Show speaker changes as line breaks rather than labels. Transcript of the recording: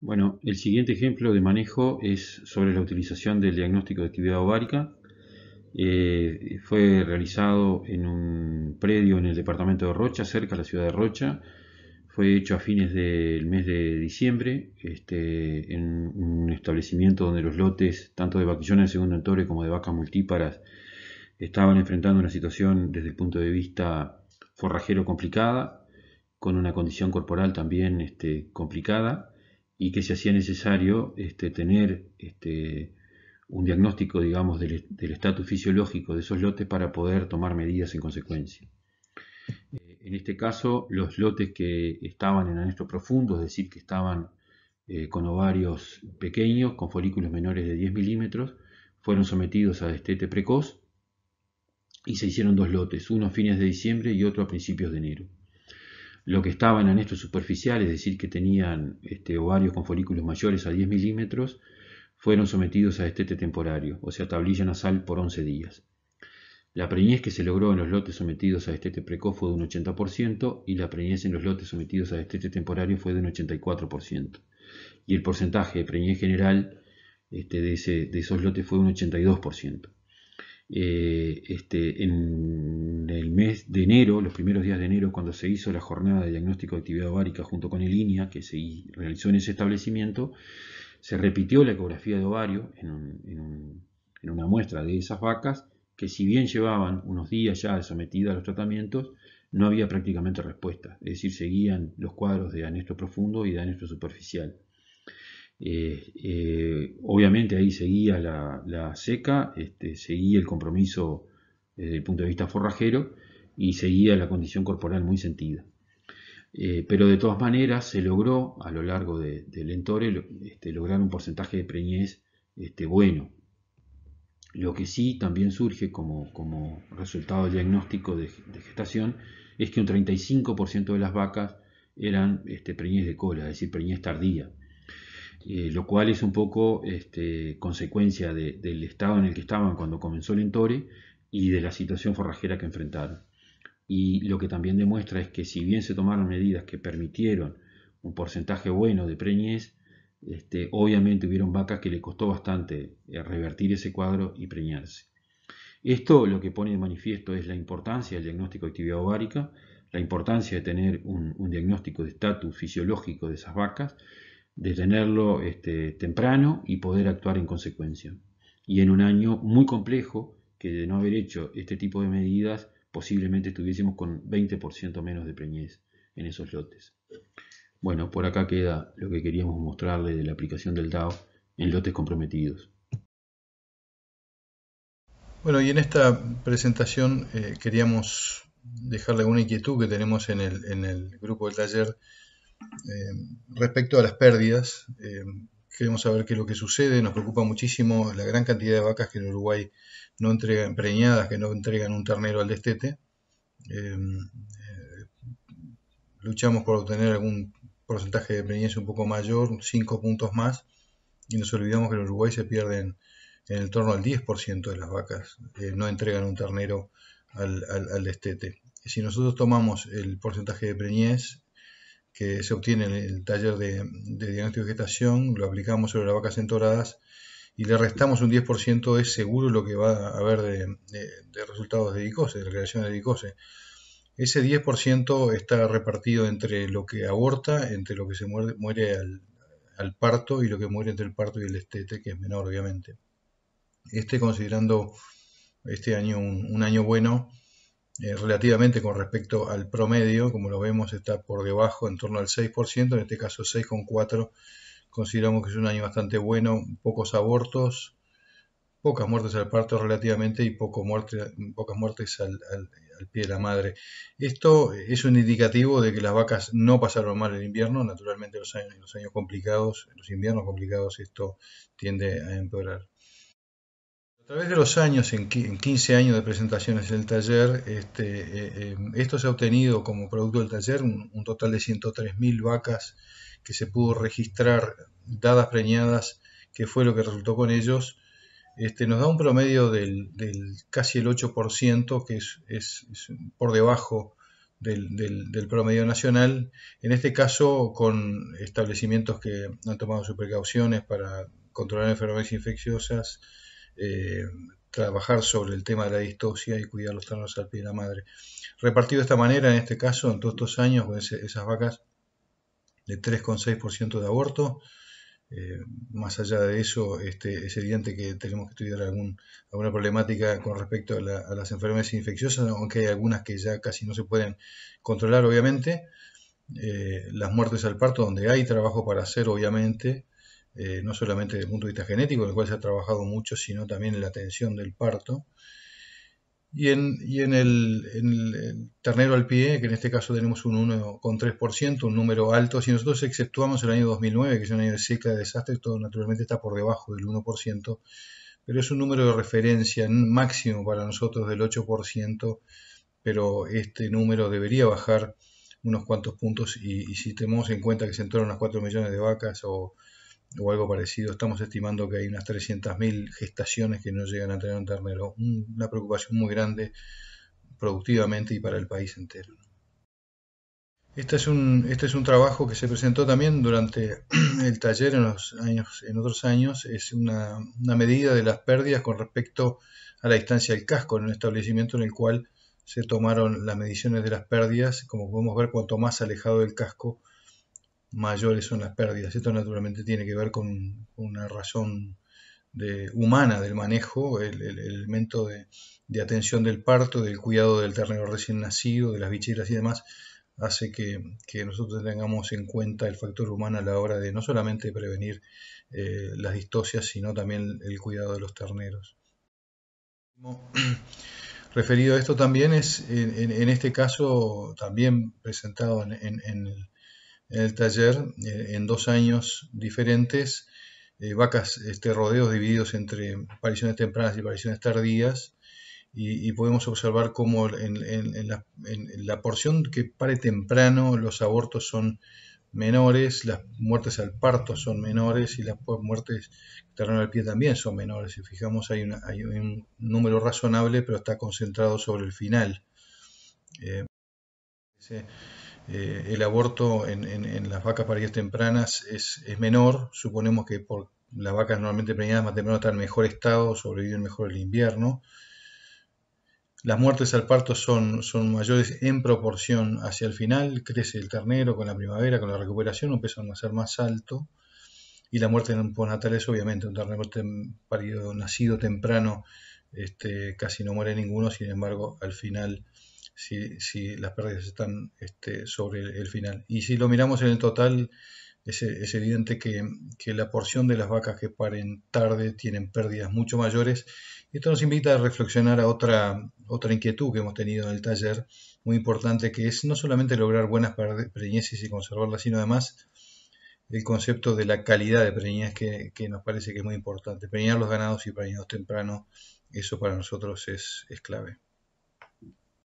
Bueno, el siguiente ejemplo de manejo es sobre la utilización del diagnóstico de actividad ovárica. Eh, fue realizado en un predio en el departamento de Rocha, cerca de la ciudad de Rocha. Fue hecho a fines del mes de diciembre este, en un establecimiento donde los lotes, tanto de vaquillones de segundo entorno como de vacas multíparas, estaban enfrentando una situación desde el punto de vista forrajero complicada, con una condición corporal también este, complicada y que se hacía necesario este, tener este, un diagnóstico, digamos, del, estatus fisiológico de esos lotes para poder tomar medidas en consecuencia. Eh, en este caso, los lotes que estaban en anestro profundo, es decir, que estaban eh, con ovarios pequeños, con folículos menores de 10 milímetros, fueron sometidos a destete precoz y se hicieron dos lotes, uno a fines de diciembre y otro a principios de enero lo que estaban en estos superficial, es decir, que tenían este, ovarios con folículos mayores a 10 milímetros, fueron sometidos a estete temporario, o sea, tablilla nasal por 11 días. La preñez que se logró en los lotes sometidos a estete precoz fue de un 80% y la preñez en los lotes sometidos a estete temporario fue de un 84%. Y el porcentaje de preñez general este, de, esos lotes fue de un 82%. Eh, este, en en el mes de enero, los primeros días de enero, cuando se hizo la jornada de diagnóstico de actividad ovárica junto con el INIA que se realizó en ese establecimiento, se repitió la ecografía de ovario en, una muestra de esas vacas, que si bien llevaban unos días ya sometidas a los tratamientos, no había prácticamente respuesta, es decir, seguían los cuadros de anestro profundo y de anestro superficial. Eh, eh, obviamente ahí seguía la, seca, este, seguía el compromiso desde el punto de vista forrajero y seguía la condición corporal muy sentida. Eh, pero de todas maneras se logró a lo largo del entore este, lograr un porcentaje de preñez este, bueno. Lo que sí también surge como, resultado diagnóstico de, gestación es que un 35% de las vacas eran este, preñez de cola, es decir, preñez tardía. Eh, lo cual es un poco este, consecuencia del estado en el que estaban cuando comenzó el entore y de la situación forrajera que enfrentaron. Y lo que también demuestra es que si bien se tomaron medidas que permitieron un porcentaje bueno de preñez, este, obviamente hubieron vacas que le costó bastante eh, revertir ese cuadro y preñarse. Esto lo que pone de manifiesto es la importancia del diagnóstico de actividad ovárica, la importancia de tener un, diagnóstico de estatus fisiológico de esas vacas, de tenerlo este, temprano y poder actuar en consecuencia. Y en un año muy complejo, que de no haber hecho este tipo de medidas, posiblemente estuviésemos con 20% menos de preñez en esos lotes. Bueno, por acá queda lo que queríamos mostrarle de la aplicación del DAO en lotes comprometidos.
Bueno, y en esta presentación eh, queríamos dejarle una inquietud que tenemos en el, grupo del taller eh, respecto a las pérdidas. Eh, queremos saber qué es lo que sucede, nos preocupa muchísimo la gran cantidad de vacas que en Uruguay no entregan, preñadas, que no entregan un ternero al destete. Em, eh, luchamos por obtener algún porcentaje de preñez un poco mayor, 5 puntos más, y nos olvidamos que en Uruguay se pierden en el torno al 10% de las vacas, no entregan un ternero al, al destete. Si nosotros tomamos el porcentaje de preñez que se obtiene en el taller de, diagnóstico de vegetación, lo aplicamos sobre las vacas entoradas y le restamos un 10% es seguro lo que va a haber de, resultados de dicose de relación de dicose Ese 10% está repartido entre lo que aborta, entre lo que se muere, al, parto y lo que muere entre el parto y el estete, que es menor obviamente. Este considerando este año un año bueno, eh, relativamente con respecto al promedio, como lo vemos, está por debajo, en torno al 6%, en este caso 6,4%. Consideramos que es un año bastante bueno, pocos abortos, pocas muertes al parto relativamente y pocas muertes al, pie de la madre. Esto es un indicativo de que las vacas no pasaron mal el invierno, naturalmente los los años complicados, los inviernos complicados, esto tiende a empeorar. A través de los años, en 15 años de presentaciones en el taller, este, eh, eh, esto se ha obtenido como producto del taller un, total de 103.000 vacas que se pudo registrar, dadas preñadas, que fue lo que resultó con ellos, este, nos da un promedio del, casi el 8%, que es, por debajo del, del, promedio nacional, en este caso con establecimientos que han tomado sus precauciones para controlar enfermedades infecciosas, eh, trabajar sobre el tema de la distosia y cuidar los ternos al pie de la madre. Repartido de esta manera, en este caso, en todos estos años, esas vacas de 3,6% de aborto. Eh, más allá de eso, este, es evidente que tenemos que estudiar alguna problemática con respecto a, las enfermedades infecciosas, aunque hay algunas que ya casi no se pueden controlar, obviamente. Eh, las muertes al parto, donde hay trabajo para hacer, obviamente, eh, no solamente desde el punto de vista genético, en el cual se ha trabajado mucho, sino también en la atención del parto. Y en, el, ternero al pie, que en este caso tenemos un 1,3%, un número alto, si nosotros exceptuamos el año 2009, que es un año de seca, de desastre, todo naturalmente está por debajo del 1%, pero es un número de referencia máximo para nosotros del 8%, pero este número debería bajar unos cuantos puntos y, si tenemos en cuenta que se entraron unas 4 millones de vacas o o algo parecido. Estamos estimando que hay unas 300.000 gestaciones que no llegan a tener un ternero. Una preocupación muy grande productivamente y para el país entero. Este es, un, este es un trabajo que se presentó también durante el taller en, los años, en otros años. Es una, una medida de las pérdidas con respecto a la distancia del casco en un establecimiento en el cual se tomaron las mediciones de las pérdidas. Como podemos ver, cuanto más alejado del casco, mayores son las pérdidas. Esto naturalmente tiene que ver con una razón de, humana del manejo, el, elemento de, atención del parto, del cuidado del ternero recién nacido, de las bicheras y demás, hace que, nosotros tengamos en cuenta el factor humano a la hora de no solamente prevenir eh, las distocias, sino también el cuidado de los terneros. Referido a esto también es, en, este caso, también presentado en el en el taller eh, en dos años diferentes, eh, vacas, este, rodeos divididos entre pariciones tempranas y pariciones tardías, y, podemos observar cómo en, en, la, porción que pare temprano los abortos son menores, las muertes al parto son menores y las muertes que al pie también son menores. Si fijamos hay, una, un número razonable, pero está concentrado sobre el final. Eh, eh, el aborto en, las vacas paridas tempranas es, menor. Suponemos que por las vacas normalmente preñadas más temprano están en mejor estado, sobreviven mejor el invierno. Las muertes al parto son, son mayores en proporción hacia el final, crece el ternero con la primavera, con la recuperación, empiezan a ser más alto. Y la muerte en postnatal es obviamente un ternero parido nacido temprano, este, casi no muere ninguno, sin embargo, al final si, las pérdidas están este, sobre el final. Y si lo miramos en el total, es, evidente que, la porción de las vacas que paren tarde tienen pérdidas mucho mayores. Esto nos invita a reflexionar a otra, inquietud que hemos tenido en el taller, muy importante, que es no solamente lograr buenas preñeces y conservarlas, sino además el concepto de la calidad de preñez que, nos parece que es muy importante. Preñar los ganados y preñados temprano, eso para nosotros es clave.